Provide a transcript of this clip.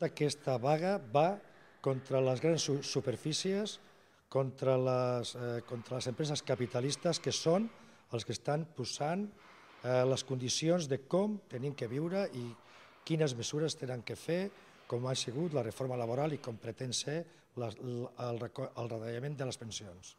d'aquesta vaga va contra les grans superfícies, contra les, eh, contra les empreses capitalistes que són els que estan posant eh, les condicions de com tenim que viure i quines mesures tenen que fer, com ha sigut la reforma laboral i com pretén ser la, el, el, el retallament de les pensions.